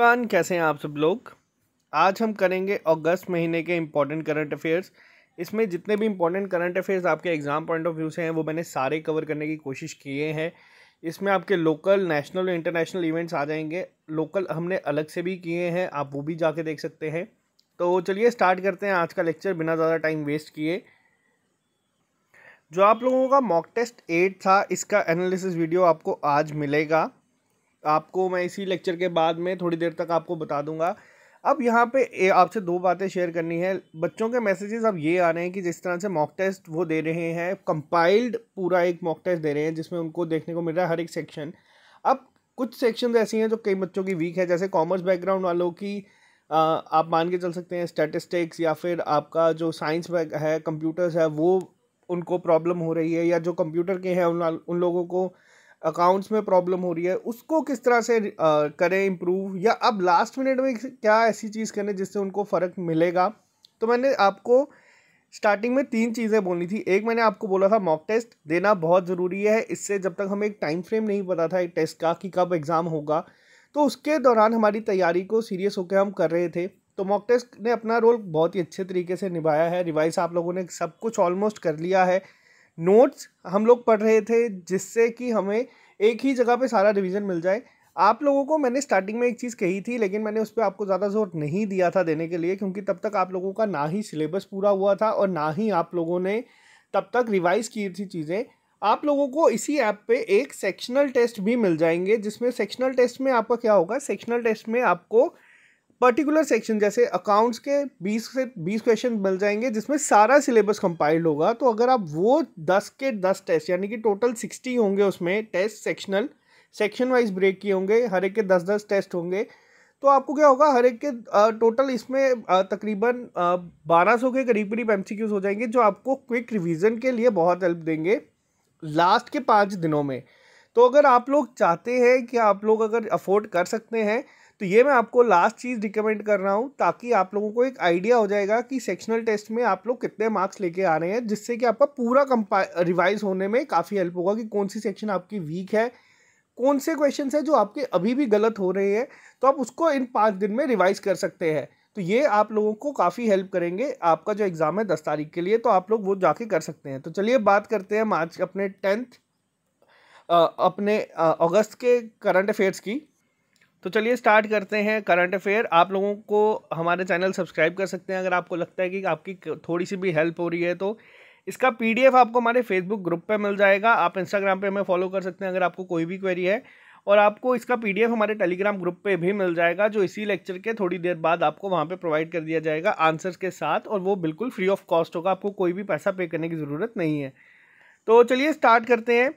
everyone कैसे हैं आप सब लोग आज हम करेंगे अगस्त महीने के इम्पॉर्टेंट करंट अफेयर्स इसमें जितने भी इम्पॉर्टेंट करंट अफेयर्स आपके एग्ज़ाम पॉइंट ऑफ व्यू से हैं वो मैंने सारे कवर करने की कोशिश किए हैं इसमें आपके लोकल नेशनल और इंटरनेशनल इवेंट्स आ जाएंगे लोकल हमने अलग से भी किए हैं आप वो भी जाके देख सकते हैं तो चलिए स्टार्ट करते हैं आज का लेक्चर बिना ज़्यादा टाइम वेस्ट किए जो आप लोगों का मॉक टेस्ट एट था इसका एनालिसिस वीडियो आपको आज मिलेगा आपको मैं इसी लेक्चर के बाद में थोड़ी देर तक आपको बता दूंगा अब यहाँ पे आपसे दो बातें शेयर करनी है बच्चों के मैसेजेस अब ये आ रहे हैं कि जिस तरह से मॉक टेस्ट वो दे रहे हैं कंपाइल्ड पूरा एक मॉक टेस्ट दे रहे हैं जिसमें उनको देखने को मिल रहा है हर एक सेक्शन अब कुछ सेक्शन ऐसी हैं जो कई बच्चों की वीक है जैसे कॉमर्स बैकग्राउंड वालों की आ, आप मान के चल सकते हैं स्टेटिस्टिक्स या फिर आपका जो साइंस है कंप्यूटर्स है वो उनको प्रॉब्लम हो रही है या जो कंप्यूटर के हैं उन उन लोगों को अकाउंट्स में प्रॉब्लम हो रही है उसको किस तरह से करें इम्प्रूव या अब लास्ट मिनट में क्या ऐसी चीज़ करें जिससे उनको फ़र्क मिलेगा तो मैंने आपको स्टार्टिंग में तीन चीज़ें बोलनी थी एक मैंने आपको बोला था मॉक टेस्ट देना बहुत ज़रूरी है इससे जब तक हमें एक टाइम फ्रेम नहीं पता था एक टेस्ट का कि कब एग्ज़ाम होगा तो उसके दौरान हमारी तैयारी को सीरियस होकर हम कर रहे थे तो मॉक टेस्ट ने अपना रोल बहुत ही अच्छे तरीके से निभाया है रिवाइज आप लोगों ने सब कुछ ऑलमोस्ट कर लिया है नोट्स हम लोग पढ़ रहे थे जिससे कि हमें एक ही जगह पे सारा रिवीजन मिल जाए आप लोगों को मैंने स्टार्टिंग में एक चीज़ कही थी लेकिन मैंने उस पर आपको ज़्यादा जोर नहीं दिया था देने के लिए क्योंकि तब तक आप लोगों का ना ही सिलेबस पूरा हुआ था और ना ही आप लोगों ने तब तक रिवाइज़ की थी चीज़ें आप लोगों को इसी ऐप पे एक सेक्शनल टेस्ट भी मिल जाएंगे जिसमें सेक्शनल टेस्ट में आपका क्या होगा सेक्शनल टेस्ट में आपको पर्टिकुलर सेक्शन जैसे अकाउंट्स के 20 से 20 क्वेश्चन मिल जाएंगे जिसमें सारा सिलेबस कंपाइल्ड होगा तो अगर आप वो 10 के 10 टेस्ट यानी कि टोटल 60 होंगे उसमें test sectional section wise break किए होंगे हर एक के 10-10 टेस्ट होंगे तो आपको क्या होगा हर एक के टोटल इसमें तकरीबन बारह सौ के करीब करीब एम हो जाएंगे जो आपको क्विक रिविज़न के लिए बहुत हेल्प देंगे लास्ट के पाँच दिनों में तो अगर आप लोग चाहते हैं कि आप लोग अगर अफोर्ड कर सकते हैं तो ये मैं आपको लास्ट चीज़ रिकमेंड कर रहा हूँ ताकि आप लोगों को एक आइडिया हो जाएगा कि सेक्शनल टेस्ट में आप लोग कितने मार्क्स लेके आ रहे हैं जिससे कि आपका पूरा कंपा रिवाइज होने में काफ़ी हेल्प होगा कि कौन सी सेक्शन आपकी वीक है कौन से क्वेश्चन है जो आपके अभी भी गलत हो रहे हैं तो आप उसको इन पाँच दिन में रिवाइज कर सकते हैं तो ये आप लोगों को काफ़ी हेल्प करेंगे आपका जो एग्ज़ाम है दस तारीख के लिए तो आप लोग वो जाके कर सकते हैं तो चलिए बात करते हैं मार्च अपने टेंथ अपने अगस्त के करंट अफेयर्स की तो चलिए स्टार्ट करते हैं करंट अफेयर आप लोगों को हमारे चैनल सब्सक्राइब कर सकते हैं अगर आपको लगता है कि आपकी थोड़ी सी भी हेल्प हो रही है तो इसका पीडीएफ आपको हमारे फेसबुक ग्रुप पे मिल जाएगा आप इंस्टाग्राम पे हमें फॉलो कर सकते हैं अगर आपको कोई भी क्वेरी है और आपको इसका पीडीएफ हमारे टेलीग्राम ग्रुप पे भी मिल जाएगा जो इसी लेक्चर के थोड़ी देर बाद आपको वहाँ पे प्रोवाइड कर दिया जाएगा आंसर्स के साथ और वो बिल्कुल फ्री ऑफ कॉस्ट होगा आपको कोई भी पैसा पे करने की ज़रूरत नहीं है तो चलिए स्टार्ट करते हैं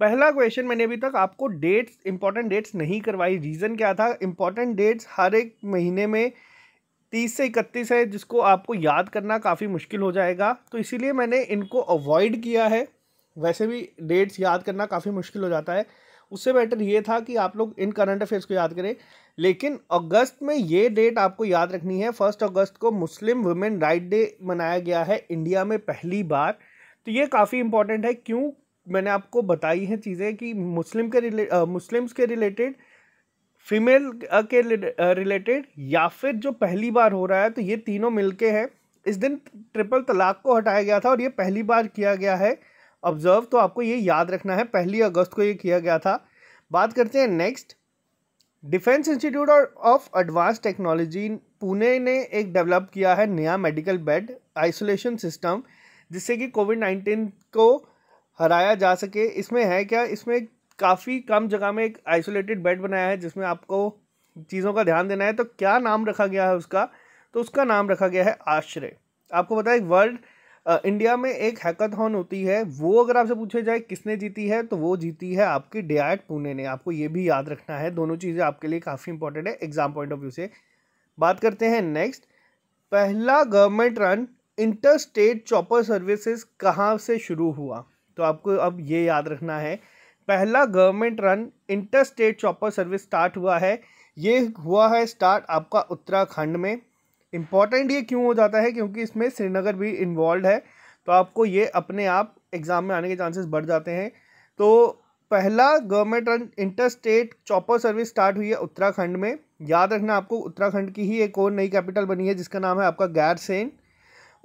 पहला क्वेश्चन मैंने अभी तक आपको डेट्स इंपॉर्टेंट डेट्स नहीं करवाई रीज़न क्या था इंपॉर्टेंट डेट्स हर एक महीने में तीस से इकतीस है जिसको आपको याद करना काफ़ी मुश्किल हो जाएगा तो इसीलिए मैंने इनको अवॉइड किया है वैसे भी डेट्स याद करना काफ़ी मुश्किल हो जाता है उससे बेटर ये था कि आप लोग इन करंट अफेयर्स को याद करें लेकिन अगस्त में ये डेट आपको याद रखनी है फर्स्ट अगस्त को मुस्लिम वुमेन राइट डे मनाया गया है इंडिया में पहली बार तो ये काफ़ी इंपॉर्टेंट है क्यों मैंने आपको बताई हैं चीज़ें कि मुस्लिम के रिले मुस्लिम्स के रिलेटेड फीमेल के रिलेटेड या फिर जो पहली बार हो रहा है तो ये तीनों मिलके हैं इस दिन ट्रिपल तलाक को हटाया गया था और ये पहली बार किया गया है ऑब्ज़र्व तो आपको ये याद रखना है पहली अगस्त को ये किया गया था बात करते हैं next defence institute of advance technology Pune ने एक डेवलप किया है नया मेडिकल बेड आइसोलेशन सिस्टम जिससे कि कोविड नाइन्टीन को हराया जा सके इसमें है क्या इसमें काफ़ी कम जगह में एक आइसोलेटेड बेड बनाया है जिसमें आपको चीज़ों का ध्यान देना है तो क्या नाम रखा गया है उसका तो उसका नाम रखा गया है आश्रय आपको पता है वर्ल्ड इंडिया में एक हैकाथॉन होती है वो अगर आपसे पूछा जाए किसने जीती है तो वो जीती है आपकी डियाट पुणे ने आपको ये भी याद रखना है दोनों चीज़ें आपके लिए काफ़ी इंपॉर्टेंट है एग्जाम पॉइंट ऑफ व्यू से बात करते हैं नेक्स्ट पहला government run inter state chopper services कहाँ से शुरू हुआ तो आपको अब ये याद रखना है पहला government run inter state chopper service start हुआ है ये हुआ है स्टार्ट आपका उत्तराखंड में इम्पॉर्टेंट ये क्यों हो जाता है क्योंकि इसमें श्रीनगर भी इन्वॉल्व है तो आपको ये अपने आप एग्ज़ाम में आने के चांसेस बढ़ जाते हैं तो पहला government run inter state chopper service start हुई है उत्तराखंड में याद रखना आपको उत्तराखंड की ही एक और नई कैपिटल बनी है जिसका नाम है आपका गैरसेन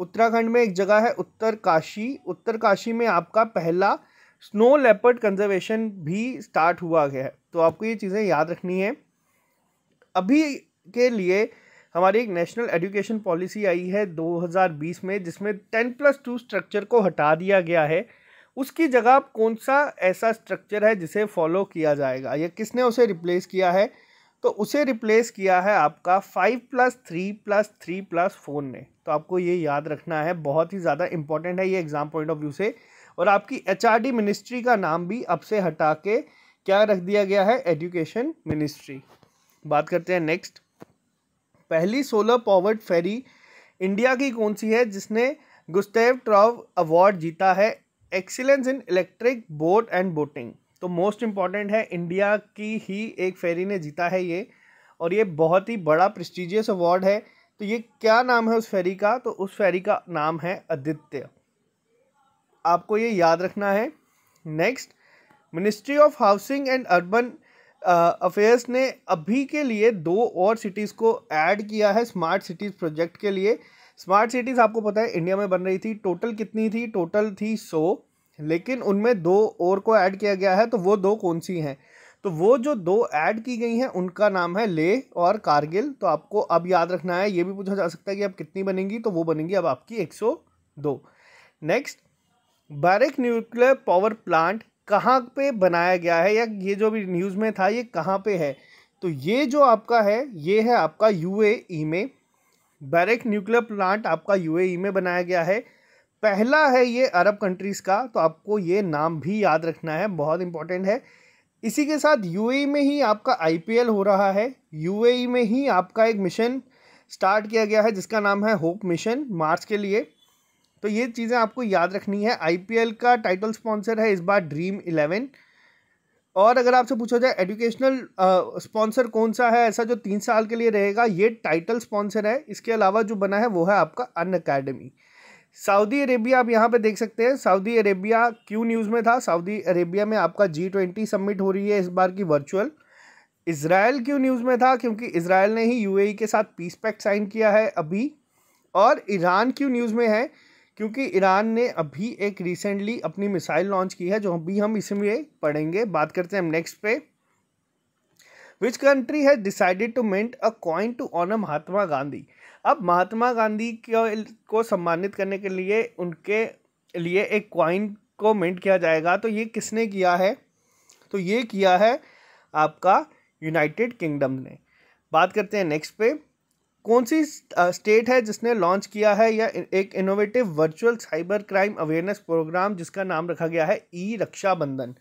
उत्तराखंड में एक जगह है उत्तर काशी उत्तर काशी में आपका पहला स्नो लेपर्ड कंजर्वेशन भी स्टार्ट हुआ गया है तो आपको ये चीज़ें याद रखनी है अभी के लिए हमारी एक नेशनल एजुकेशन पॉलिसी आई है 2020 में जिसमें टेन प्लस टू स्ट्रक्चर को हटा दिया गया है उसकी जगह कौन सा ऐसा स्ट्रक्चर है जिसे फॉलो किया जाएगा या किसने उसे रिप्लेस किया है तो उसे रिप्लेस किया है आपका five plus three plus three plus four ने तो आपको ये याद रखना है बहुत ही ज़्यादा इंपॉर्टेंट है ये एग्ज़ाम पॉइंट ऑफ व्यू से और आपकी एच मिनिस्ट्री का नाम भी अब से हटा के क्या रख दिया गया है एजुकेशन मिनिस्ट्री बात करते हैं नेक्स्ट पहली सोलर पावर्ड फेरी इंडिया की कौन सी है जिसने गुस्तेव ट्रॉव अवार्ड जीता है excellence in electric boat and boating तो मोस्ट इम्पॉर्टेंट है इंडिया की ही एक फेरी ने जीता है ये और ये बहुत ही बड़ा प्रेस्टिजियस अवार्ड है तो ये क्या नाम है उस फेरी का तो उस फेरी का नाम है आदित्य आपको ये याद रखना है next ministry of housing and urban affairs ने अभी के लिए दो और सिटीज़ को ऐड किया है स्मार्ट सिटीज़ प्रोजेक्ट के लिए स्मार्ट सिटीज़ आपको पता है इंडिया में बन रही थी टोटल कितनी थी टोटल थी सौ लेकिन उनमें दो और को ऐड किया गया है तो वो दो कौन सी हैं तो वो जो दो ऐड की गई हैं उनका नाम है ले और कारगिल तो आपको अब याद रखना है ये भी पूछा जा सकता है कि अब कितनी बनेंगी तो वो बनेंगी अब आपकी एक सौ दो next Barakah nuclear power plant कहाँ पे बनाया गया है या ये जो भी न्यूज़ में था ये कहाँ पे है तो ये जो आपका है ये है आपका यूएई e में बैरिक न्यूक्लियर प्लांट आपका यूएई e में बनाया गया है पहला है ये अरब कंट्रीज़ का तो आपको ये नाम भी याद रखना है बहुत इंपॉर्टेंट है इसी के साथ यूएई e में ही आपका आईपीएल हो रहा है यूएई e में ही आपका एक मिशन स्टार्ट किया गया है जिसका नाम है होप मिशन मार्च के लिए तो ये चीज़ें आपको याद रखनी है आईपीएल का टाइटल स्पॉन्सर है इस बार ड्रीम इलेवन और अगर आपसे पूछा जाए एजुकेशनल स्पॉन्सर कौन सा है ऐसा जो तीन साल के लिए रहेगा ये टाइटल स्पॉन्सर है इसके अलावा जो बना है वो है आपका अन अकेडमी सऊदी अरेबिया आप यहाँ पे देख सकते हैं सऊदी अरेबिया क्यों न्यूज़ में था सऊदी अरेबिया में आपका जी ट्वेंटी सबमिट हो रही है इस बार की वर्चुअल इसराइल क्यों न्यूज़ में था क्योंकि इसराइल ने ही यूएई e के साथ पीस पैक्ट साइन किया है अभी और ईरान क्यों न्यूज़ में है क्योंकि ईरान ने अभी एक रिसेंटली अपनी मिसाइल लॉन्च की है जो अभी हम इसमें पढ़ेंगे बात करते हैं हम नेक्स्ट पे which country has decided to mint a coin to honour Mahatma Gandhi अब महात्मा गांधी को सम्मानित करने के लिए उनके लिए एक क्वाइन को मेंट किया जाएगा तो ये किसने किया है तो ये किया है आपका यूनाइटेड किंगडम ने बात करते हैं नेक्स्ट पे कौन सी स्टेट है जिसने लॉन्च किया है या एक innovative virtual cyber crime awareness programme जिसका नाम रखा गया है ई रक्षाबंधन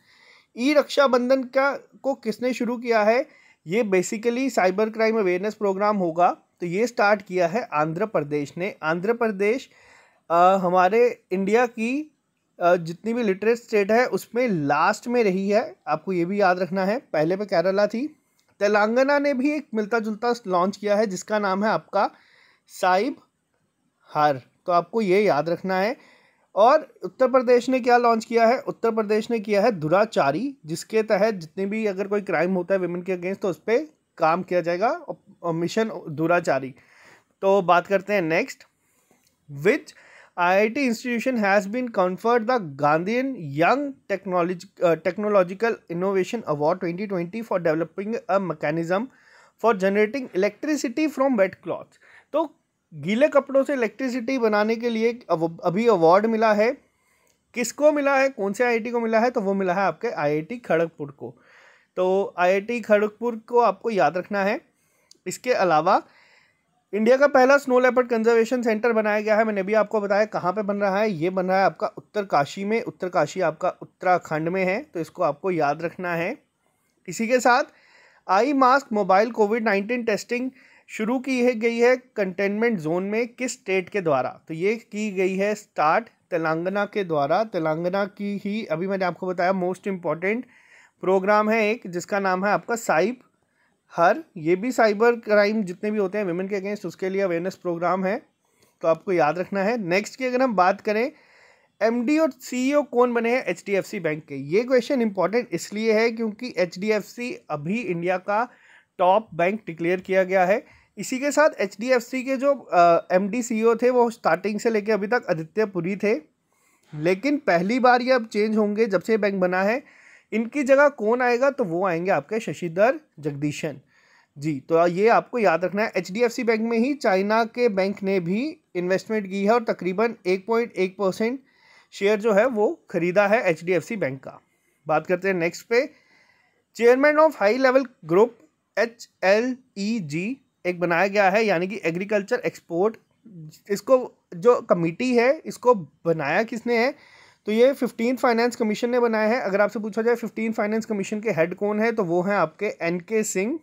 ई रक्षाबंधन का को किसने शुरू किया है ये basically cyber crime awareness programme होगा तो ये स्टार्ट किया है आंध्र प्रदेश ने आंध्र प्रदेश आ, हमारे इंडिया की आ, जितनी भी लिटरेट स्टेट है उसमें लास्ट में रही है आपको ये भी याद रखना है पहले पे केरला थी तेलंगाना ने भी एक मिलता जुलता लॉन्च किया है जिसका नाम है आपका साइब हर तो आपको ये याद रखना है और उत्तर प्रदेश ने क्या लॉन्च किया है उत्तर प्रदेश ने किया है दुराचारी जिसके तहत जितने भी अगर कोई क्राइम होता है वेमेन के अगेंस्ट तो उस पर काम किया जाएगा मिशन दुराचारी तो बात करते हैं next which IIT institution has been conferred the Gandhian young technology technological innovation award twenty twenty for developing a mechanism for generating electricity from wet cloth तो गीले कपड़ों से इलेक्ट्रिसिटी बनाने के लिए अभी अवार्ड मिला है किसको मिला है कौन से आई आई टी को मिला है तो वो मिला है आपके आई आई टी खड़गपुर को तो आईआईटी खड़गपुर को आपको याद रखना है इसके अलावा इंडिया का पहला स्नो लेपर्ड कंजर्वेशन सेंटर बनाया गया है मैंने भी आपको बताया कहाँ पे बन रहा है ये बन रहा है आपका उत्तरकाशी में उत्तरकाशी आपका उत्तराखंड में है तो इसको आपको याद रखना है इसी के साथ I mask mobile covid nineteen testing शुरू की है गई है कंटेनमेंट जोन में किस स्टेट के द्वारा तो ये की गई है स्टार्ट तेलंगाना के द्वारा तेलंगाना की ही अभी मैंने आपको बताया मोस्ट इम्पॉर्टेंट प्रोग्राम है एक जिसका नाम है आपका साइब हर ये भी साइबर क्राइम जितने भी होते हैं वेमेन के अगेंस्ट उसके लिए अवेयरनेस प्रोग्राम है तो आपको याद रखना है नेक्स्ट की अगर हम बात करें एम और सी e कौन बने हैं एच बैंक के ये क्वेश्चन इंपॉर्टेंट इसलिए है क्योंकि एच अभी इंडिया का टॉप बैंक डिक्लेयर किया गया है इसी के साथ एच के जो एम डी e थे वो स्टार्टिंग से लेकर अभी तक आदित्य पुरी थे लेकिन पहली बार ये अब चेंज होंगे जब से बैंक बना है इनकी जगह कौन आएगा तो वो आएंगे आपके शशिधर जगदीशन जी तो ये आपको याद रखना है एच बैंक में ही चाइना के बैंक ने भी इन्वेस्टमेंट की है और तकरीबन एक पॉइंट एक परसेंट शेयर जो है वो खरीदा है एच बैंक का बात करते हैं नेक्स्ट पे chairman of high level group H L E G एक बनाया गया है यानी कि एग्रीकल्चर एक्सपोर्ट इसको जो कमेटी है इसको बनाया किसने है तो ये फिफ्टीन फाइनेंस कमीशन ने बनाया है अगर आपसे पूछा जाए फिफ्टीन फाइनेंस कमीशन के हेड कौन है तो वो हैं आपके एन के सिंह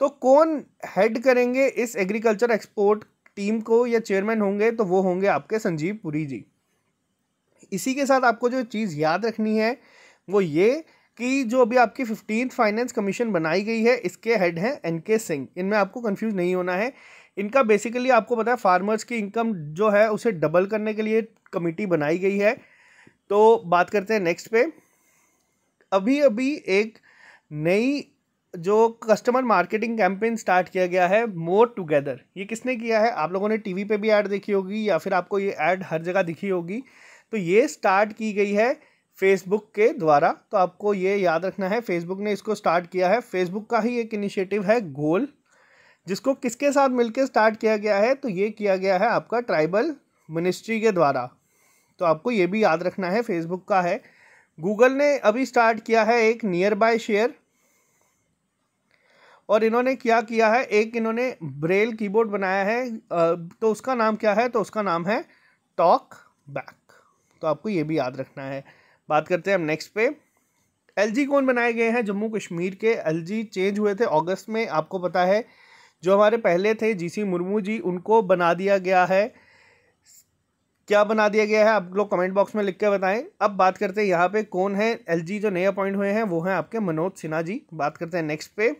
तो कौन हेड करेंगे इस एग्रीकल्चर एक्सपोर्ट टीम को या चेयरमैन होंगे तो वो होंगे आपके संजीव पुरी जी इसी के साथ आपको जो चीज़ याद रखनी है वो ये कि जो अभी आपकी फिफ्टीन फाइनेंस कमीशन बनाई गई है इसके हेड हैं एन के सिंह इनमें आपको कंफ्यूज नहीं होना है इनका बेसिकली आपको पता है फार्मर्स की इनकम जो है उसे डबल करने के लिए कमेटी बनाई गई है तो बात करते हैं नेक्स्ट पे अभी अभी एक नई जो कस्टमर मार्केटिंग कैंपेन स्टार्ट किया गया है मोर टुगेदर ये किसने किया है आप लोगों ने टीवी पे भी ऐड देखी होगी या फिर आपको ये ऐड हर जगह दिखी होगी तो ये स्टार्ट की गई है फेसबुक के द्वारा तो आपको ये याद रखना है फेसबुक ने इसको स्टार्ट किया है फेसबुक का ही एक इनिशिएटिव है गोल जिसको किसके साथ मिलकर स्टार्ट किया गया है तो ये किया गया है आपका ट्राइबल मिनिस्ट्री के द्वारा तो आपको ये भी याद रखना है फेसबुक का है गूगल ने अभी स्टार्ट किया है एक नियर बाय शेयर और इन्होंने क्या किया है एक इन्होंने ब्रेल कीबोर्ड बनाया है तो उसका नाम क्या है तो उसका नाम है टॉक बैक तो आपको ये भी याद रखना है बात करते हैं हम नेक्स्ट पे एलजी कौन बनाए गए हैं जम्मू कश्मीर के एलजी चेंज हुए थे अगस्त में आपको पता है जो हमारे पहले थे जीसी मुर्मू जी उनको बना दिया गया है क्या बना दिया गया है आप लोग कमेंट बॉक्स में लिख के बताएं अब बात करते हैं यहाँ पे कौन है एलजी जो नए अपॉइंट हुए हैं वो हैं आपके मनोज सिन्हा जी बात करते हैं नेक्स्ट पे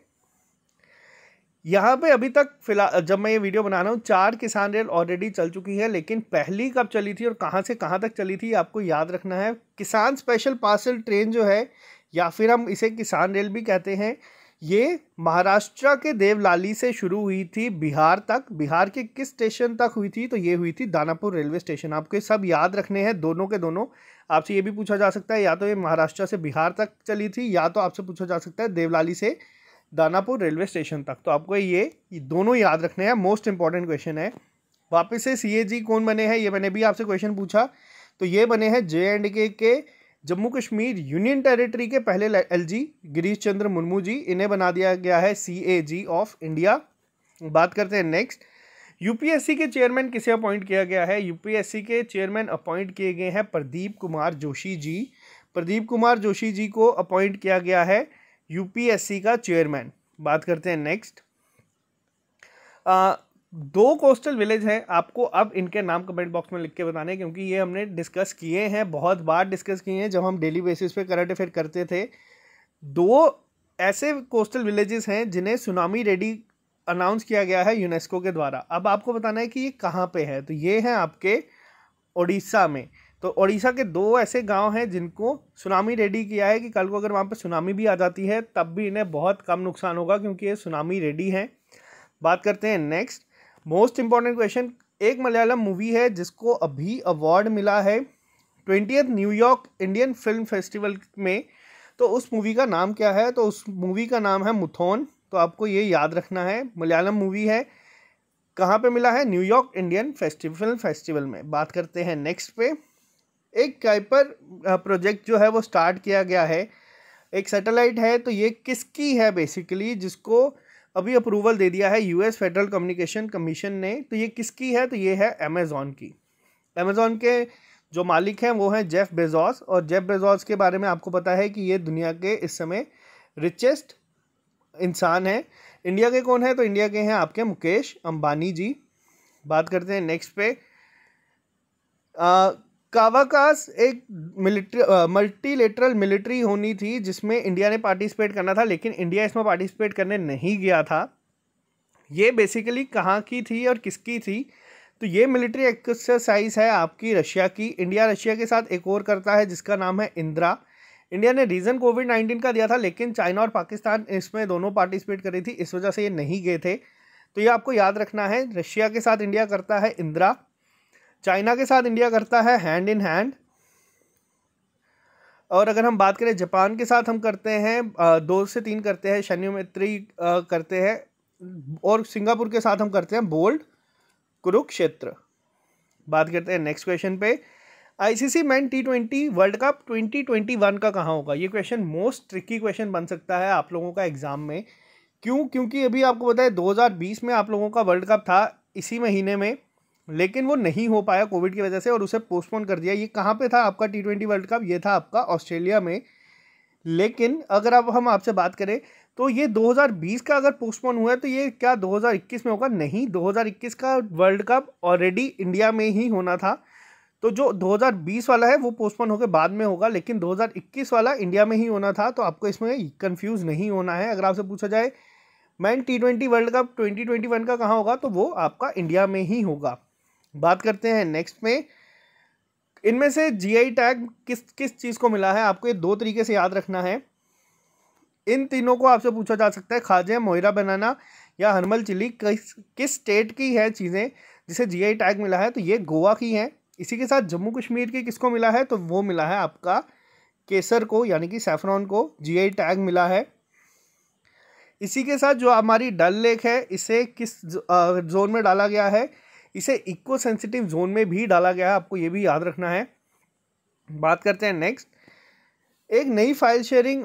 यहाँ पे अभी तक फिलहाल जब मैं ये वीडियो बना रहा हूँ चार किसान रेल ऑलरेडी चल चुकी है लेकिन पहली कब चली थी और कहाँ से कहाँ तक चली थी आपको याद रखना है किसान स्पेशल पार्सल ट्रेन जो है या फिर हम इसे किसान रेल भी कहते हैं ये महाराष्ट्र के देवलाली से शुरू हुई थी बिहार तक बिहार के किस स्टेशन तक हुई थी तो ये हुई थी दानापुर रेलवे स्टेशन आपको सब याद रखने हैं दोनों के दोनों आपसे ये भी पूछा जा सकता है या तो ये महाराष्ट्र से बिहार तक चली थी या तो आपसे पूछा जा सकता है देवलाली से दानापुर रेलवे स्टेशन तक तो आपको ये दोनों याद रखने हैं मोस्ट इंपॉर्टेंट क्वेश्चन है वापस से सी कौन बने हैं ये मैंने भी आपसे क्वेश्चन पूछा तो ये बने हैं जे एंड के के जम्मू कश्मीर यूनियन टेरिटरी के पहले एलजी गिरीश चंद्र मुर्मू जी इन्हें बना दिया गया है सीएजी ऑफ इंडिया बात करते हैं नेक्स्ट यूपीएससी के चेयरमैन किसे अपॉइंट किया गया है यूपीएससी के चेयरमैन अपॉइंट किए गए हैं प्रदीप कुमार जोशी जी प्रदीप कुमार जोशी जी को अपॉइंट किया गया है यूपीएससी का चेयरमैन बात करते हैं नेक्स्ट दो कोस्टल विलेज हैं आपको अब इनके नाम कमेंट बॉक्स में लिख के बताने क्योंकि ये हमने डिस्कस किए हैं बहुत बार डिस्कस किए हैं जब हम डेली बेसिस पे करंट अफेयर करते थे दो ऐसे कोस्टल विलेजेस हैं जिन्हें सुनामी रेडी अनाउंस किया गया है यूनेस्को के द्वारा अब आपको बताना है कि ये कहाँ पे है तो ये हैं आपके उड़ीसा में तो उड़ीसा के दो ऐसे गांव हैं जिनको सुनामी रेडी किया है कि कल को अगर वहाँ पर सुनामी भी आ जाती है तब भी इन्हें बहुत कम नुकसान होगा क्योंकि ये सुनामी रेडी हैं बात करते हैं नेक्स्ट मोस्ट इम्पॉर्टेंट क्वेश्चन एक मलयालम मूवी है जिसको अभी अवार्ड मिला है twenty New York Indian film festival में तो उस मूवी का नाम क्या है तो उस मूवी का नाम है मुथोन तो आपको ये याद रखना है मलयालम मूवी है कहाँ पे मिला है न्यूयॉर्क इंडियन फेस्टिवल फेस्टिवल में बात करते हैं नेक्स्ट पे एक काइपर प्रोजेक्ट जो है वो स्टार्ट किया गया है एक सैटेलाइट है तो ये किसकी है बेसिकली जिसको अभी अप्रूवल दे दिया है यूएस फेडरल कम्युनिकेशन कमीशन ने तो ये किसकी है तो ये है अमेज़ॉन की अमेजोन के जो मालिक हैं वो हैं जेफ़ बेजॉस और जेफ़ बेजॉस के बारे में आपको पता है कि ये दुनिया के इस समय रिचेस्ट इंसान हैं इंडिया के कौन है तो इंडिया के हैं आपके मुकेश अंबानी जी बात करते हैं नेक्स्ट पे कावाकास एक मिलिट्री मल्टीलेटरल मिलिट्री होनी थी जिसमें इंडिया ने पार्टिसिपेट करना था लेकिन इंडिया इसमें पार्टिसिपेट करने नहीं गया था ये बेसिकली कहाँ की थी और किसकी थी तो ये मिलिट्री एक्सरसाइज है आपकी रशिया की इंडिया रशिया के साथ एक और करता है जिसका नाम है इंदिरा इंडिया ने रीज़न कोविड नाइन्टीन का दिया था लेकिन चाइना और पाकिस्तान इसमें दोनों पार्टिसिपेट कर रही थी इस वजह से ये नहीं गए थे तो ये आपको याद रखना है रशिया के साथ इंडिया करता है इंदिरा चाइना के साथ इंडिया करता है हैंड इन हैंड और अगर हम बात करें जापान के साथ हम करते हैं दो से तीन करते हैं शनिमित्री करते हैं और सिंगापुर के साथ हम करते हैं बोल्ड कुरुक्षेत्र बात करते हैं नेक्स्ट क्वेश्चन पे ICC men T twenty world cup twenty twenty one का कहाँ होगा ये क्वेश्चन मोस्ट ट्रिकी क्वेश्चन बन सकता है आप लोगों का एग्ज़ाम में क्यों क्योंकि अभी आपको पता दो में आप लोगों का वर्ल्ड कप था इसी महीने में लेकिन वो नहीं हो पाया कोविड की वजह से और उसे पोस्टपोन कर दिया ये कहाँ पे था आपका टी ट्वेंटी वर्ल्ड कप ये था आपका ऑस्ट्रेलिया में लेकिन अगर अब हम आपसे बात करें तो ये 2020 का अगर पोस्टपोन हुआ है तो ये क्या 2021 में होगा नहीं 2021 का वर्ल्ड कप ऑलरेडी इंडिया में ही होना था तो जो 2020 वाला है वो पोस्टपोन होकर बाद में होगा लेकिन 2021 वाला इंडिया में ही होना था तो आपको इसमें कंफ्यूज नहीं होना है अगर आपसे पूछा जाए men T twenty world cup twenty twenty one का कहाँ होगा तो वो आपका इंडिया में ही होगा बात करते हैं नेक्स्ट में इनमें से जीआई टैग किस किस चीज़ को मिला है आपको ये दो तरीके से याद रखना है इन तीनों को आपसे पूछा जा सकता है खाजे मोहरा बनाना या हरमल चिली किस किस स्टेट की है चीज़ें जिसे जीआई टैग मिला है तो ये गोवा की हैं इसी के साथ जम्मू कश्मीर की किसको मिला है तो वो मिला है आपका केसर को यानी कि सैफरॉन को जी टैग मिला है इसी के साथ जो हमारी डल लेक है इसे किस जोन में डाला गया है इसे इक्को सेंसिटिव जोन में भी डाला गया है आपको ये भी याद रखना है बात करते हैं नेक्स्ट एक नई फाइल शेयरिंग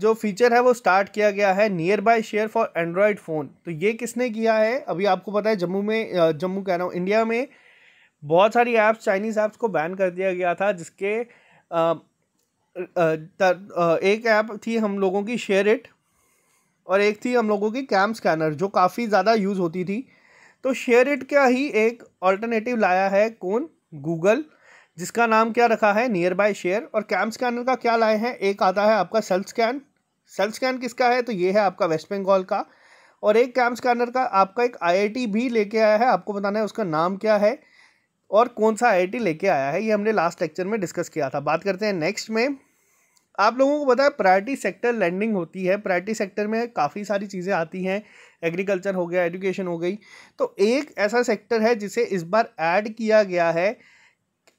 जो फीचर है वो स्टार्ट किया गया है nearby share for android phone तो ये किसने किया है अभी आपको पता है जम्मू में जम्मू कह रहा हूँ इंडिया में बहुत सारी ऐप्स चाइनीज़ ऐप्स को बैन कर दिया गया था जिसके आ, एक ऐप थी हम लोगों की शेयर इट और एक थी हम लोगों की कैम स्कैनर जो काफ़ी ज़्यादा यूज़ होती थी तो शेयर इट का ही एक ऑल्टरनेटिव लाया है कौन गूगल जिसका नाम क्या रखा है नियर बाय शेयर और कैम स्कैनर का क्या लाए हैं एक आता है आपका सेल्फ स्कैन सेल्फ स्कैन किसका है तो ये है आपका वेस्ट बंगाल का और एक कैम स्कैनर का आपका एक आईआईटी भी लेके आया है आपको बताना है उसका नाम क्या है और कौन सा आईआईटी लेके आया है ये हमने लास्ट लेक्चर में डिस्कस किया था बात करते हैं नेक्स्ट में आप लोगों को पता है प्रायरिटी सेक्टर लैंडिंग होती है प्रायरिटी सेक्टर में काफ़ी सारी चीज़ें आती हैं एग्रीकल्चर हो गया एजुकेशन हो गई तो एक ऐसा सेक्टर है जिसे इस बार ऐड किया गया है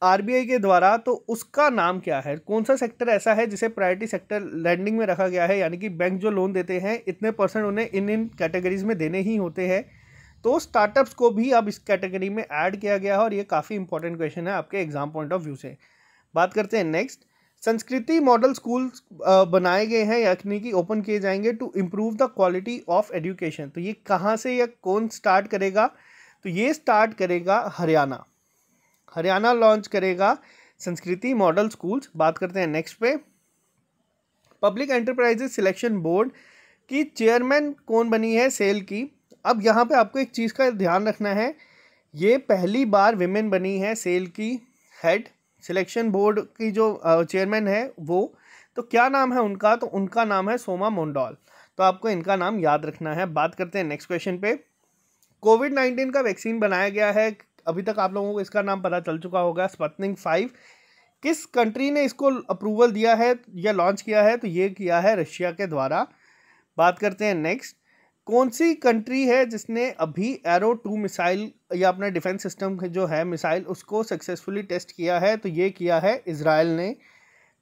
आरबीआई के द्वारा तो उसका नाम क्या है कौन सा सेक्टर ऐसा है जिसे प्रायोरिटी सेक्टर लैंडिंग में रखा गया है यानी कि बैंक जो लोन देते हैं इतने परसेंट उन्हें इन इन कैटेगरीज में देने ही होते हैं तो स्टार्टअप्स को भी अब इस कैटेगरी में ऐड किया गया है और ये काफ़ी इंपॉर्टेंट क्वेश्चन है आपके एग्जाम पॉइंट ऑफ व्यू से बात करते हैं नेक्स्ट संस्कृति मॉडल स्कूल बनाए गए हैं यानी कि ओपन किए जाएंगे to improve the quality of education तो ये कहाँ से या कौन स्टार्ट करेगा तो ये स्टार्ट करेगा हरियाणा हरियाणा लॉन्च करेगा संस्कृति मॉडल स्कूल्स बात करते हैं नेक्स्ट पे पब्लिक एंटरप्राइजेज सिलेक्शन बोर्ड की चेयरमैन कौन बनी है सेल की अब यहाँ पे आपको एक चीज़ का ध्यान रखना है ये पहली बार विमेन बनी है सेल की हेड सिलेक्शन बोर्ड की जो चेयरमैन है वो तो क्या नाम है उनका तो उनका नाम है सोमा मोंडॉल तो आपको इनका नाम याद रखना है बात करते हैं नेक्स्ट क्वेश्चन पे कोविड नाइन्टीन का वैक्सीन बनाया गया है अभी तक आप लोगों को इसका नाम पता चल चुका होगा स्पतनिंग फाइव किस कंट्री ने इसको अप्रूवल दिया है या लॉन्च किया है तो ये किया है रशिया के द्वारा बात करते हैं नेक्स्ट कौन सी कंट्री है जिसने अभी एरो टू मिसाइल या अपना डिफेंस सिस्टम जो है मिसाइल उसको सक्सेसफुली टेस्ट किया है तो ये किया है इसराइल ने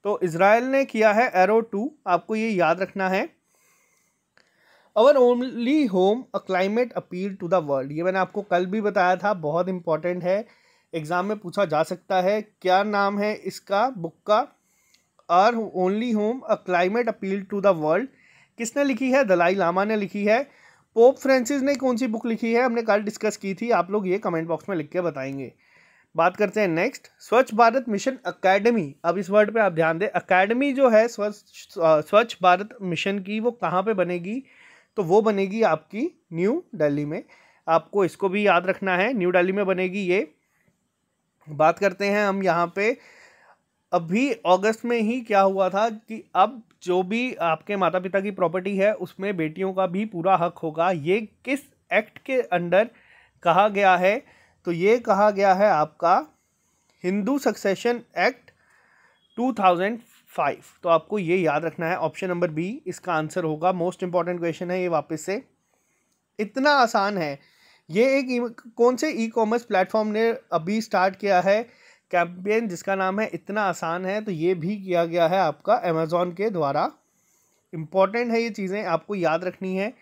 तो इसराइल ने किया है एरो टू आपको ये याद रखना है our only home a climate appeal to the world ये मैंने आपको कल भी बताया था बहुत इंपॉर्टेंट है एग्ज़ाम में पूछा जा सकता है क्या नाम है इसका बुक का our only home a climate appeal to the world किसने लिखी है दलाई लामा ने लिखी है पोप फ्रांसिस ने कौन सी बुक लिखी है हमने कल डिस्कस की थी आप लोग ये कमेंट बॉक्स में लिख के बताएंगे बात करते हैं नेक्स्ट स्वच्छ भारत मिशन अकेडमी अब इस वर्ड पे आप ध्यान दें अकेडमी जो है स्वच्छ स्वच्छ भारत मिशन की वो कहाँ पे बनेगी तो वो बनेगी आपकी न्यू दिल्ली में आपको इसको भी याद रखना है न्यू दिल्ली में बनेगी ये बात करते हैं हम यहाँ पे अभी अगस्त में ही क्या हुआ था कि अब जो भी आपके माता पिता की प्रॉपर्टी है उसमें बेटियों का भी पूरा हक होगा ये किस एक्ट के अंडर कहा गया है तो ये कहा गया है आपका हिंदू सक्सेशन एक्ट 2005 तो आपको ये याद रखना है ऑप्शन नंबर बी इसका आंसर होगा मोस्ट इंपॉर्टेंट क्वेश्चन है ये वापस से इतना आसान है ये एक e- कौन से ई कॉमर्स प्लेटफॉर्म ने अभी स्टार्ट किया है कैंपेन जिसका नाम है इतना आसान है तो ये भी किया गया है आपका अमेज़ोन के द्वारा इम्पॉर्टेंट है ये चीज़ें आपको याद रखनी है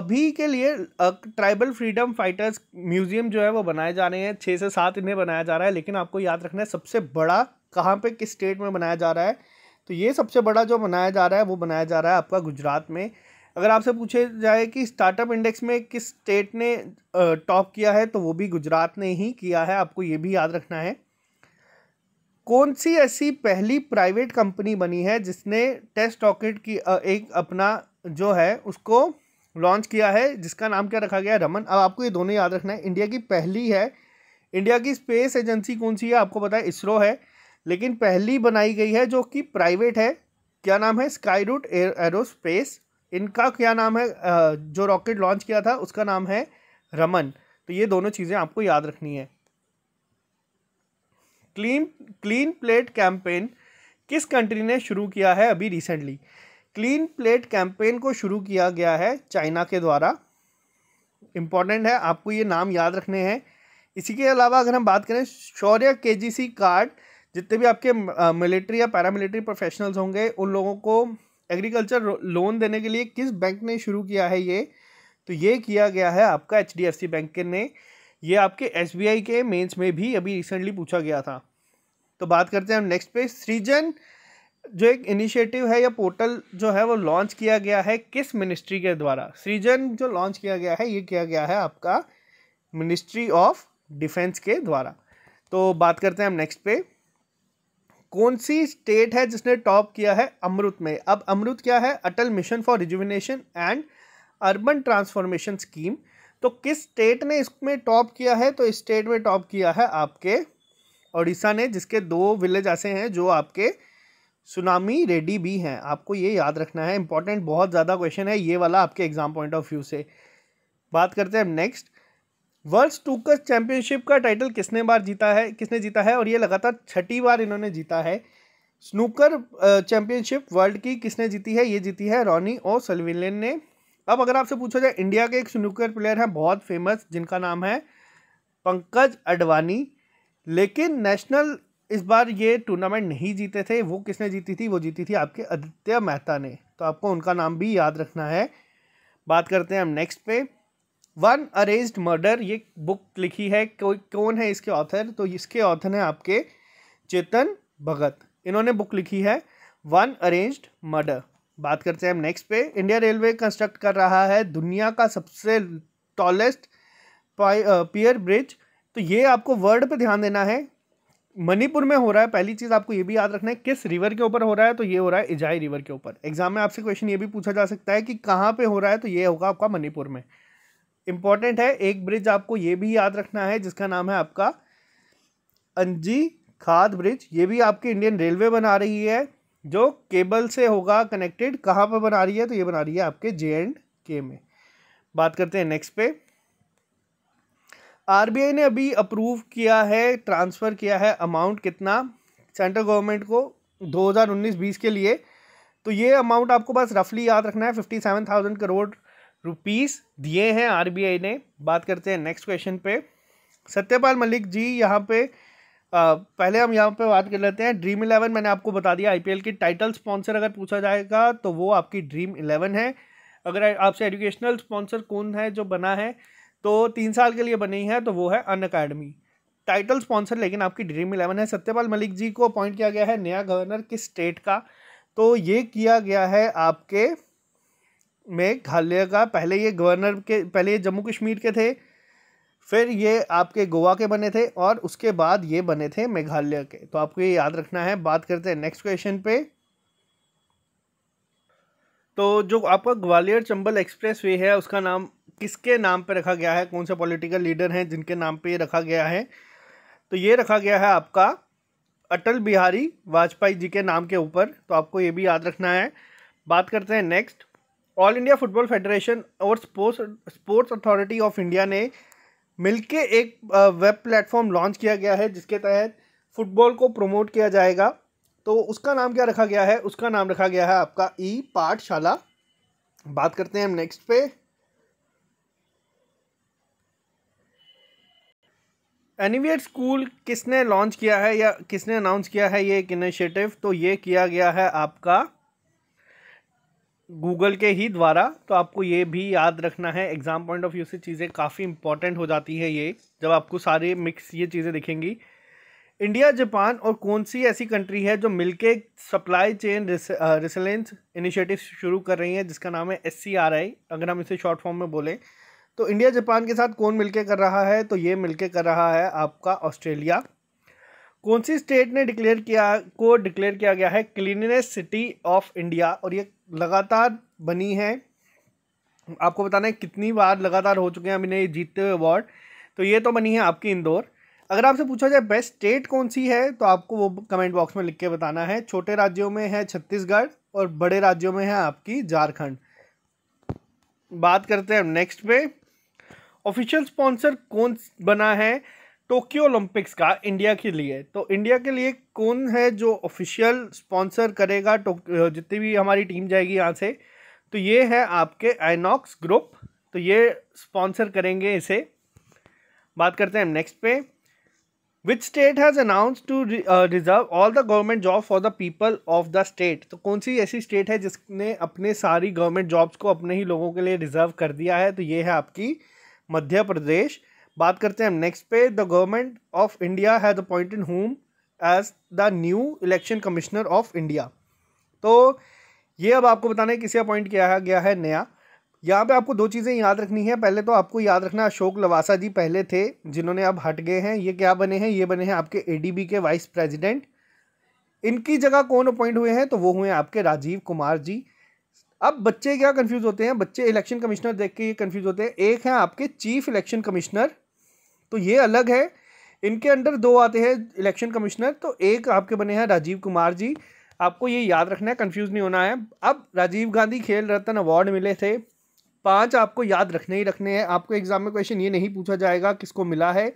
अभी के लिए ट्राइबल फ्रीडम फाइटर्स म्यूज़ियम जो है वो बनाए जा रहे हैं छः से सात इन्हें बनाया जा रहा है लेकिन आपको याद रखना है सबसे बड़ा कहाँ पे किस स्टेट में बनाया जा रहा है तो ये सबसे बड़ा जो बनाया जा रहा है वो बनाया जा रहा है आपका गुजरात में अगर आपसे पूछे जाए कि स्टार्टअप इंडेक्स में किस स्टेट ने टॉप किया है तो वो भी गुजरात ने ही किया है आपको ये भी याद रखना है कौन सी ऐसी पहली प्राइवेट कंपनी बनी है जिसने टेस्ट रॉकेट की एक अपना जो है उसको लॉन्च किया है जिसका नाम क्या रखा गया है रमन अब आपको ये दोनों याद रखना है इंडिया की पहली है इंडिया की स्पेस एजेंसी कौन सी है आपको पता है इसरो है लेकिन पहली बनाई गई है जो कि प्राइवेट है क्या नाम है स्काई रूट एरोस्पेस इनका क्या नाम है जो रॉकेट लॉन्च किया था उसका नाम है रमन तो ये दोनों चीज़ें आपको याद रखनी है क्लीन क्लीन प्लेट कैंपेन किस कंट्री ने शुरू किया है अभी रिसेंटली क्लीन प्लेट कैंपेन को शुरू किया गया है चाइना के द्वारा इम्पॉर्टेंट है आपको ये नाम याद रखने हैं इसी के अलावा अगर हम बात करें शौर्य के कार्ड जितने भी आपके मिलिट्री या पैरामिलिट्री प्रोफेशनल्स होंगे उन लोगों को एग्रीकल्चर लोन देने के लिए किस बैंक ने शुरू किया है ये तो ये किया गया है आपका H D F C bank के ने ये आपके एस बी आई के मेंस में भी अभी रिसेंटली पूछा गया था तो बात करते हैं हम नेक्स्ट पे सृजन जो एक इनिशिएटिव है या पोर्टल जो है वो लॉन्च किया गया है किस मिनिस्ट्री के द्वारा सृजन जो लॉन्च किया गया है ये किया गया है आपका मिनिस्ट्री ऑफ डिफेंस के द्वारा तो बात करते हैं हम नेक्स्ट पे कौन सी स्टेट है जिसने टॉप किया है अमृत में अब अमृत क्या है Atal mission for rejuvenation and urban transformation scheme तो किस स्टेट ने इसमें टॉप किया है तो इस स्टेट में टॉप किया है आपके उड़ीसा ने जिसके दो विलेज ऐसे हैं जो आपके सुनामी रेडी भी हैं आपको ये याद रखना है इंपॉर्टेंट बहुत ज़्यादा क्वेश्चन है ये वाला आपके एग्ज़ाम पॉइंट ऑफ व्यू से बात करते हैं नेक्स्ट वर्ल्ड स्टूकर्स चैंपियनशिप का टाइटल किसने बार जीता है किसने जीता है और ये लगातार छठी बार इन्होंने जीता है स्नूकर चैंपियनशिप वर्ल्ड की किसने जीती है ये जीती है रॉनी ओ सलविलियन ने अब अगर आपसे पूछा जाए इंडिया के एक स्नूकर प्लेयर हैं बहुत फेमस जिनका नाम है पंकज अडवाणी लेकिन नेशनल इस बार ये टूर्नामेंट नहीं जीते थे वो किसने जीती थी वो जीती थी आपके आदित्य मेहता ने तो आपको उनका नाम भी याद रखना है बात करते हैं हम नेक्स्ट पे वन अरेज्ड मर्डर ये बुक लिखी है कोई कौन है इसके ऑथर तो इसके ऑथर हैं आपके चेतन भगत इन्होंने बुक लिखी है वन अरेंज्ड मर्डर बात करते हैं हम नेक्स्ट पे इंडिया रेलवे कंस्ट्रक्ट कर रहा है दुनिया का सबसे टॉलेस्ट पियर ब्रिज तो ये आपको वर्ड पे ध्यान देना है मणिपुर में हो रहा है पहली चीज़ आपको ये भी याद रखना है किस रिवर के ऊपर हो रहा है तो ये हो रहा है इजाई रिवर के ऊपर एग्जाम में आपसे क्वेश्चन ये भी पूछा जा सकता है कि कहाँ पे हो रहा है तो ये होगा आपका मणिपुर में इंपॉर्टेंट है एक ब्रिज आपको ये भी याद रखना है जिसका नाम है आपका अंजी खाद ब्रिज ये भी आपकी इंडियन रेलवे बना रही है जो केबल से होगा कनेक्टेड कहाँ पर बना रही है तो ये बना रही है आपके जे एंड के में बात करते हैं नेक्स्ट पे आरबीआई ने अभी अप्रूव किया है ट्रांसफ़र किया है अमाउंट कितना सेंट्रल गवर्नमेंट को 2019-20 के लिए तो ये अमाउंट आपको बस रफली याद रखना है fifty seven thousand crore rupees दिए हैं आरबीआई ने बात करते हैं नेक्स्ट क्वेश्चन पे सत्यपाल मलिक जी यहाँ पे आ, पहले हम यहाँ पे बात कर लेते हैं ड्रीम इलेवन मैंने आपको बता दिया आईपीएल की टाइटल स्पॉन्सर अगर पूछा जाएगा तो वो आपकी ड्रीम इलेवन है अगर आपसे एजुकेशनल स्पॉन्सर कौन है जो बना है तो तीन साल के लिए बनी है तो वो है अन अकेडमी टाइटल स्पॉन्सर लेकिन आपकी ड्रीम इलेवन है सत्यपाल मलिक जी को अपॉइंट किया गया है नया गवर्नर किस स्टेट का तो ये किया गया है आपके मेघालय का पहले ये गवर्नर के पहले ये जम्मू कश्मीर के थे फिर ये आपके गोवा के बने थे और उसके बाद ये बने थे मेघालय के तो आपको ये याद रखना है बात करते हैं नेक्स्ट क्वेश्चन पे तो जो आपका ग्वालियर चंबल एक्सप्रेस वे है उसका नाम किसके नाम पर रखा गया है कौन से पॉलिटिकल लीडर हैं जिनके नाम पे ये रखा गया है तो ये रखा गया है आपका अटल बिहारी वाजपेयी जी के नाम के ऊपर तो आपको ये भी याद रखना है बात करते हैं next all India football federation और sports sports authority of India ने मिलके एक वेब प्लेटफॉर्म लॉन्च किया गया है जिसके तहत फुटबॉल को प्रमोट किया जाएगा तो उसका नाम क्या रखा गया है उसका नाम रखा गया है आपका ई पाठशाला बात करते हैं हम नेक्स्ट पे एनिवेट स्कूल e किसने लॉन्च किया है या किसने अनाउंस किया है ये एक इनिशिएटिव तो ये किया गया है आपका गूगल के ही द्वारा तो आपको ये भी याद रखना है एग्ज़ाम पॉइंट ऑफ व्यू से चीज़ें काफ़ी इंपॉर्टेंट हो जाती है ये जब आपको सारे मिक्स ये चीज़ें दिखेंगी इंडिया जापान और कौन सी ऐसी कंट्री है जो मिलके सप्लाई चेन रिसलेंस इनिशिएटिव शुरू कर रही है जिसका नाम है एस अगर हम इसे शॉर्ट फॉर्म में बोलें तो इंडिया जापान के साथ कौन मिलके कर रहा है तो ये मिलकर कर रहा है आपका ऑस्ट्रेलिया कौन सी स्टेट ने डिक्लेयर किया को डिक्लेयर किया गया है क्लीननेस सिटी ऑफ इंडिया और ये लगातार बनी है आपको बताना है कितनी बार लगातार हो चुके हैं अभी जीतते हुए अवार्ड तो ये तो बनी है आपकी इंदौर अगर आपसे पूछा जाए बेस्ट स्टेट कौन सी है तो आपको वो कमेंट बॉक्स में लिख के बताना है छोटे राज्यों में है छत्तीसगढ़ और बड़े राज्यों में है आपकी झारखंड बात करते हैं नेक्स्ट पे ऑफिशियल स्पॉन्सर कौन बना है टोक्यो ओलंपिक्स का इंडिया के लिए तो इंडिया के लिए कौन है जो ऑफिशियल स्पॉन्सर करेगा जितनी भी हमारी टीम जाएगी यहाँ से तो ये है आपके आइनॉक्स ग्रुप तो ये स्पॉन्सर करेंगे इसे बात करते हैं नेक्स्ट पे which state has announce to reserve all the government job for the people of the state तो कौन सी ऐसी स्टेट है जिसने अपने सारी गवर्नमेंट जॉब्स को अपने ही लोगों के लिए रिजर्व कर दिया है तो ये है आपकी मध्य प्रदेश बात करते हैं हम नेक्स्ट पे the government of India has appointed home as the new election commissioner of India तो ये अब आपको बताना है किसे अपॉइंट किया गया है नया यहाँ पे आपको दो चीज़ें याद रखनी है पहले तो आपको याद रखना अशोक लवासा जी पहले थे जिन्होंने अब हट गए हैं ये क्या बने हैं ये बने हैं आपके ए के वाइस प्रेसिडेंट इनकी जगह कौन अपॉइंट हुए हैं तो वो हुए हैं आपके राजीव कुमार जी अब बच्चे क्या कन्फ्यूज़ होते हैं बच्चे इलेक्शन कमिश्नर देख के ये कन्फ्यूज़ होते हैं एक हैं आपके चीफ इलेक्शन कमिश्नर तो ये अलग है इनके अंडर दो आते हैं इलेक्शन कमिश्नर तो एक आपके बने हैं राजीव कुमार जी आपको ये याद रखना है कंफ्यूज नहीं होना है अब राजीव गांधी खेल रत्न अवार्ड मिले थे पांच आपको याद रखने ही रखने हैं आपको एग्जाम में क्वेश्चन ये नहीं पूछा जाएगा किसको मिला है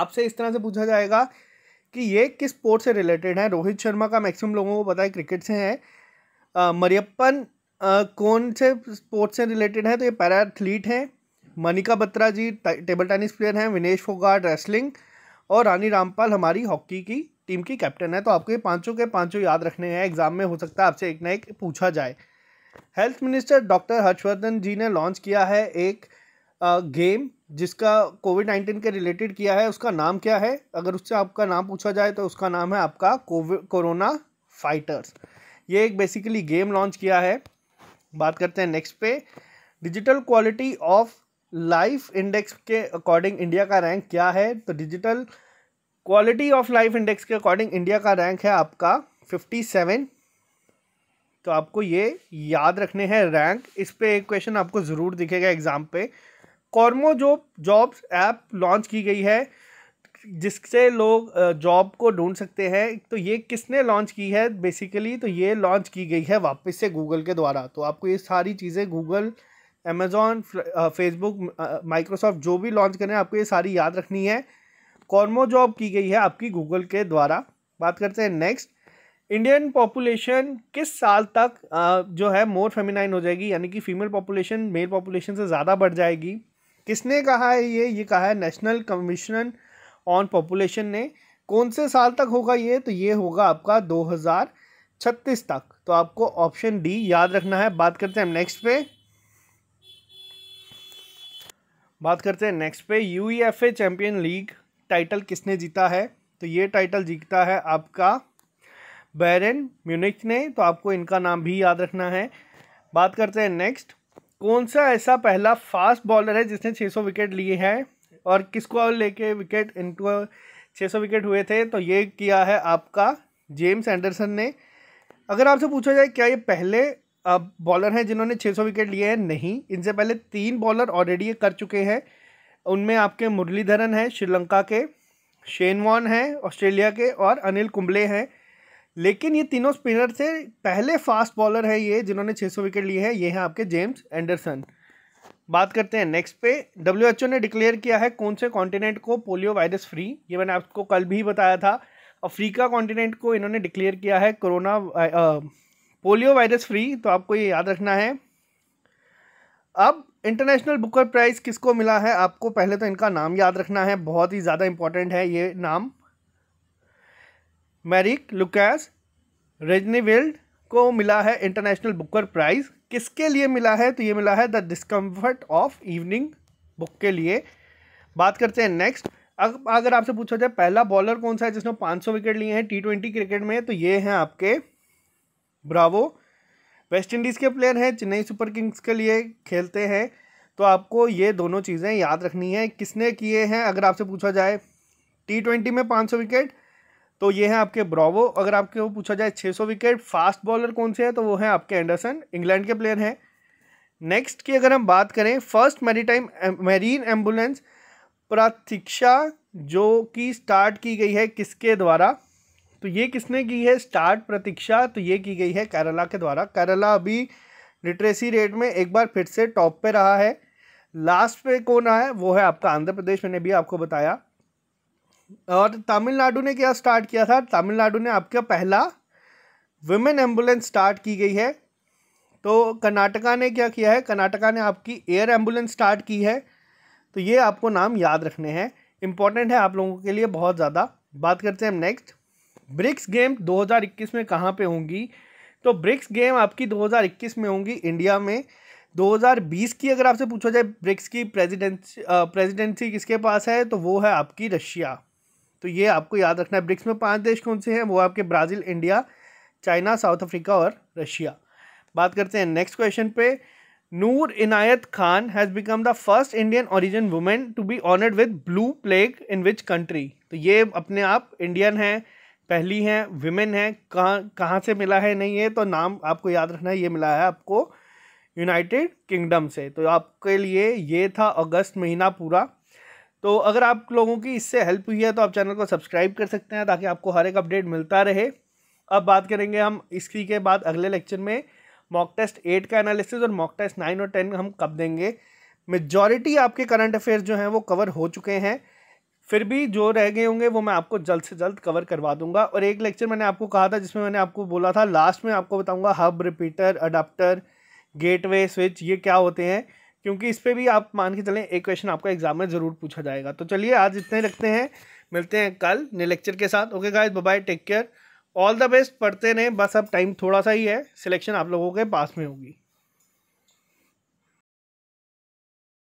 आपसे इस तरह से पूछा जाएगा कि ये किस स्पोर्ट से रिलेटेड है रोहित शर्मा का मैक्सिमम लोगों को पता है क्रिकेट से है मरियप्पन कौन से स्पोर्ट्स से रिलेटेड है तो ये पैरा एथलीट हैं Manika Batra ji table tennis player हैं विनेश फोगाट रेसलिंग और रानी रामपाल हमारी हॉकी की टीम की कैप्टन है तो आपको ये पांचों के पांचों याद रखने हैं एग्जाम में हो सकता है आपसे एक ना एक पूछा जाए health minister doctor Harshvardhan ji ने लॉन्च किया है एक गेम जिसका कोविड नाइन्टीन के रिलेटेड किया है उसका नाम क्या है अगर उससे आपका नाम पूछा जाए तो उसका नाम है आपका कोविड कोरोना फाइटर्स ये एक बेसिकली गेम लॉन्च किया है बात करते हैं नेक्स्ट पे digital quality of life index के अकॉर्डिंग इंडिया का रैंक क्या है तो digital quality of life index के अकॉर्डिंग इंडिया का रैंक है आपका फिफ्टी सेवन तो आपको ये याद रखने हैं रैंक इस पर एक क्वेश्चन आपको ज़रूर दिखेगा एग्ज़ाम पे Kormo job jobs app launch की गई है जिससे लोग जॉब को ढूंढ सकते हैं तो ये किसने लॉन्च की है बेसिकली तो ये लॉन्च की गई है वापस से गूगल के द्वारा तो आपको ये सारी चीज़ें गूगल अमेज़ॉन फेसबुक माइक्रोसॉफ्ट जो भी लॉन्च करें आपको ये सारी याद रखनी है कॉर्मो जॉब की गई है आपकी गूगल के द्वारा बात करते हैं नेक्स्ट इंडियन पॉपुलेशन किस साल तक आ, uh, जो है मोर फेमिनाइन हो जाएगी यानी कि फीमेल पॉपुलेशन मेल पॉपुलेशन से ज़्यादा बढ़ जाएगी किसने कहा है ये ये कहा है नेशनल कमीशन ऑन पॉपुलेशन ने कौन से साल तक होगा ये तो ये होगा आपका दो हज़ार छत्तीस तक तो आपको ऑप्शन डी याद रखना है बात करते हैं हम नेक्स्ट पे बात करते हैं नेक्स्ट पे U F A champion league title किसने जीता है तो ये टाइटल जीतता है आपका बैरन म्यूनिक ने तो आपको इनका नाम भी याद रखना है बात करते हैं नेक्स्ट कौन सा ऐसा पहला फास्ट बॉलर है जिसने 600 विकेट लिए हैं और किसको लेके विकेट इनको 600 विकेट हुए थे तो ये किया है आपका जेम्स एंडरसन ने अगर आपसे पूछा जाए क्या ये पहले बॉलर हैं जिन्होंने 600 विकेट लिए हैं नहीं इनसे पहले तीन बॉलर ऑलरेडी ये कर चुके हैं उनमें आपके मुरलीधरन हैं श्रीलंका के शेन वॉन हैं ऑस्ट्रेलिया के और अनिल कुंबले हैं लेकिन ये तीनों स्पिनर से पहले फास्ट बॉलर हैं ये जिन्होंने 600 विकेट लिए हैं ये हैं आपके जेम्स एंडरसन बात करते हैं नेक्स्ट पे डब्ल्यू ने डिक्लेयर किया है कौन से कॉन्टिनेंट को पोलियो वायरस फ्री ये मैंने आपको कल भी बताया था अफ्रीका कॉन्टिनेंट को इन्होंने डिक्लेयर किया है कोरोना पोलियो वायरस फ्री तो आपको ये याद रखना है अब इंटरनेशनल बुकर प्राइज़ किसको मिला है आपको पहले तो इनका नाम याद रखना है बहुत ही ज़्यादा इम्पोर्टेंट है ये नाम मैरिक लुकैस रेजनीविल्ड को मिला है इंटरनेशनल बुकर प्राइज़ किसके लिए मिला है तो ये मिला है the discomfort of evening book के लिए बात करते हैं नेक्स्ट अब अगर आपसे पूछा जाए पहला बॉलर कौन सा है जिसने 500 विकेट लिए हैं टी ट्वेंटी क्रिकेट में तो ये हैं आपके ब्रावो वेस्ट इंडीज़ के प्लेयर हैं चेन्नई सुपर किंग्स के लिए खेलते हैं तो आपको ये दोनों चीज़ें याद रखनी है किसने किए हैं अगर आपसे पूछा जाए टी ट्वेंटी में पाँच सौ विकेट तो ये हैं आपके ब्रावो अगर आपके वो पूछा जाए छः सौ विकेट फास्ट बॉलर कौन से हैं तो वो हैं आपके एंडरसन इंग्लैंड के प्लेयर हैं नेक्स्ट की अगर हम बात करें first time marine ambulance Prateeksha जो कि स्टार्ट की गई है किसके द्वारा तो ये किसने की है स्टार्ट प्रतीक्षा तो ये की गई है केरला के द्वारा केरला अभी लिटरेसी रेट में एक बार फिर से टॉप पे रहा है लास्ट पे कौन रहा है वो है आपका आंध्र प्रदेश मैंने भी आपको बताया और तमिलनाडु ने क्या स्टार्ट किया था तमिलनाडु ने आपका पहला वुमेन एम्बुलेंस स्टार्ट की गई है तो कर्नाटका ने क्या किया है कर्नाटका ने आपकी एयर एम्बुलेंस स्टार्ट की है तो ये आपको नाम याद रखने हैं इम्पॉर्टेंट है आप लोगों के लिए बहुत ज़्यादा बात करते हैं हम नेक्स्ट ब्रिक्स गेम 2021 में कहाँ पे होंगी तो ब्रिक्स गेम आपकी 2021 में होंगी इंडिया में 2020 की अगर आपसे पूछा जाए ब्रिक्स की प्रेसिडेंसी प्रेसिडेंसी किसके पास है तो वो है आपकी रशिया तो ये आपको याद रखना है ब्रिक्स में पांच देश कौन से हैं वो आपके Brazil India China South Africa और रशिया बात करते हैं नेक्स्ट क्वेश्चन पे Noor Inayat Khan has become the first Indian origin women to be honoured with blue plaque in which country तो ये अपने आप इंडियन हैं पहली है विमेन है कहाँ कहाँ से मिला है नहीं है तो नाम आपको याद रखना है ये मिला है आपको यूनाइटेड किंगडम से तो आपके लिए ये था अगस्त महीना पूरा तो अगर आप लोगों की इससे हेल्प हुई है तो आप चैनल को सब्सक्राइब कर सकते हैं ताकि आपको हर एक अपडेट मिलता रहे अब बात करेंगे हम इसकी के बाद अगले लेक्चर में मॉक टेस्ट एट का एनालिसिस और मॉक टेस्ट नाइन और टेन हम कब देंगे मेजॉरिटी आपके करंट अफेयर्स जो हैं वो कवर हो चुके हैं फिर भी जो रह गए होंगे वो मैं आपको जल्द से जल्द कवर करवा दूंगा और एक लेक्चर मैंने आपको कहा था जिसमें मैंने आपको बोला था लास्ट में आपको बताऊंगा hub repeater adapter gateway switch ये क्या होते हैं क्योंकि इस पर भी आप मान के चलें एक क्वेश्चन आपका एग्जाम में ज़रूर पूछा जाएगा तो चलिए आज इतने रखते हैं मिलते हैं कल नए लेक्चर के साथ okay guys bye take care all the best पढ़ते रहें बस अब टाइम थोड़ा सा ही है सिलेक्शन आप लोगों के पास में होगी